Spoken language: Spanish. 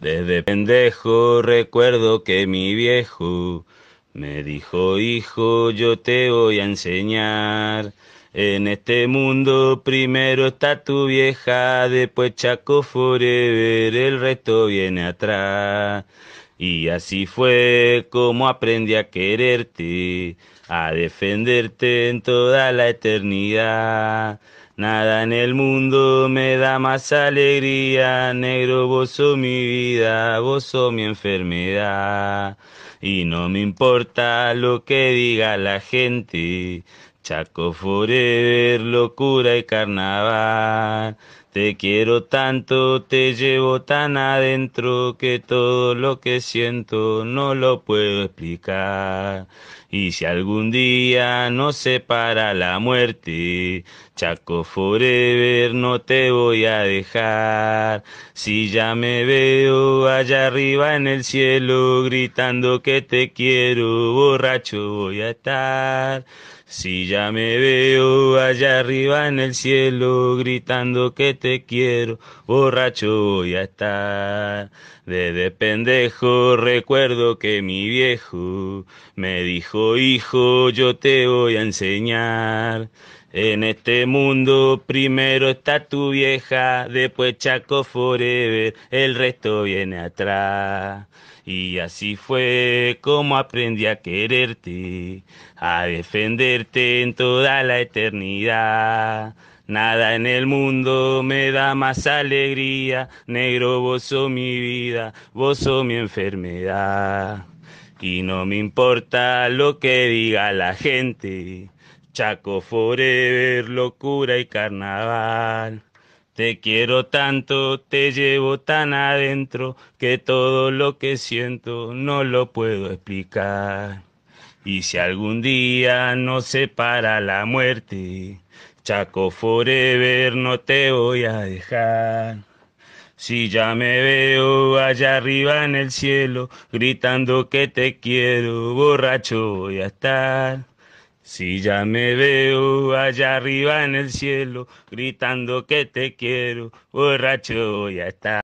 Desde pendejo recuerdo que mi viejo me dijo, hijo, yo te voy a enseñar. En este mundo primero está tu vieja, después Chaco Forever, el resto viene atrás. Y así fue como aprendí a quererte, a defenderte en toda la eternidad. Nada en el mundo me da más alegría, negro, vos sos mi vida, vos sos mi enfermedad. Y no me importa lo que diga la gente, Chaco Forever, locura y carnaval. Te quiero tanto, te llevo tan adentro que todo lo que siento no lo puedo explicar. Y si algún día no se para la muerte, Chaco Forever no te voy a dejar. Si ya me veo allá arriba en el cielo gritando que te quiero, borracho voy a estar. Si ya me veo allá arriba en el cielo gritando que te te quiero, borracho voy a estar. Desde pendejo recuerdo que mi viejo me dijo, hijo, yo te voy a enseñar. En este mundo primero está tu vieja, después Chaco Forever, el resto viene atrás. Y así fue como aprendí a quererte, a defenderte en toda la eternidad. Nada en el mundo me da más alegría, negro vos sos mi vida, vos sos mi enfermedad. Y no me importa lo que diga la gente, Chaco Forever, locura y carnaval. Te quiero tanto, te llevo tan adentro, que todo lo que siento no lo puedo explicar. Y si algún día nos separa la muerte, Chaco Forever, no te voy a dejar. Si ya me veo allá arriba en el cielo, gritando que te quiero, borracho voy a estar. Si ya me veo allá arriba en el cielo, gritando que te quiero, borracho voy a estar.